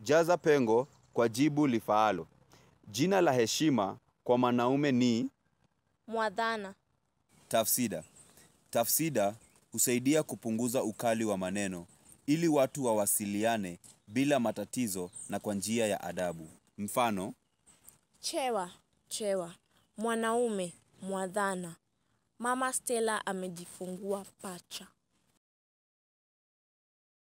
Jaza pengo kwa jibu lifaalo. Jina la heshima kwa mwanaume ni mwadhana. Tafsida. Tafsida husaidia kupunguza ukali wa maneno ili watu wawasiliane bila matatizo na kwa njia ya adabu. Mfano, chewa chewa, mwanaume mwadhana, mama Stella amejifungua pacha.